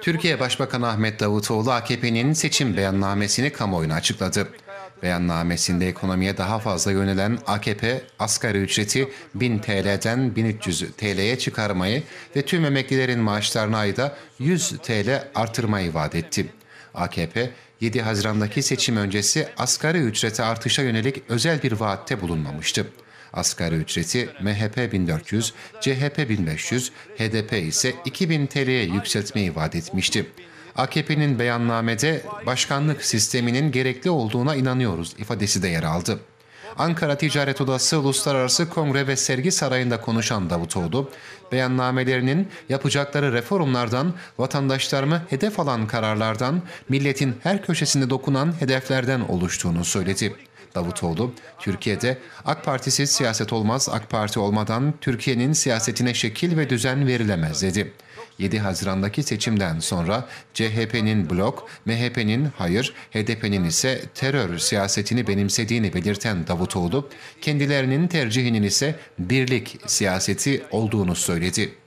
Türkiye Başbakanı Ahmet Davutoğlu AKP'nin seçim beyannamesini kamuoyuna açıkladı. Beyannamesinde ekonomiye daha fazla yönelen AKP, asgari ücreti 1000 TL'den 1300 TL'ye çıkarmayı ve tüm emeklilerin maaşlarını ayda 100 TL artırmayı vaat etti. AKP, 7 Haziran'daki seçim öncesi asgari ücrete artışa yönelik özel bir vaatte bulunmamıştı. Asgari ücreti MHP 1400, CHP 1500, HDP ise 2000 TL'ye yükseltmeyi vaat etmişti. AKP'nin beyannamede başkanlık sisteminin gerekli olduğuna inanıyoruz ifadesi de yer aldı. Ankara Ticaret Odası Uluslararası Kongre ve Sergi Sarayı'nda konuşan Davutoğlu, beyannamelerinin yapacakları reformlardan, vatandaşlarımı hedef alan kararlardan, milletin her köşesinde dokunan hedeflerden oluştuğunu söyledi. Davutoğlu, Türkiye'de AK Partisiz siyaset olmaz, AK Parti olmadan Türkiye'nin siyasetine şekil ve düzen verilemez dedi. 7 Haziran'daki seçimden sonra CHP'nin blok, MHP'nin hayır, HDP'nin ise terör siyasetini benimsediğini belirten Davutoğlu, kendilerinin tercihinin ise birlik siyaseti olduğunu söyledi.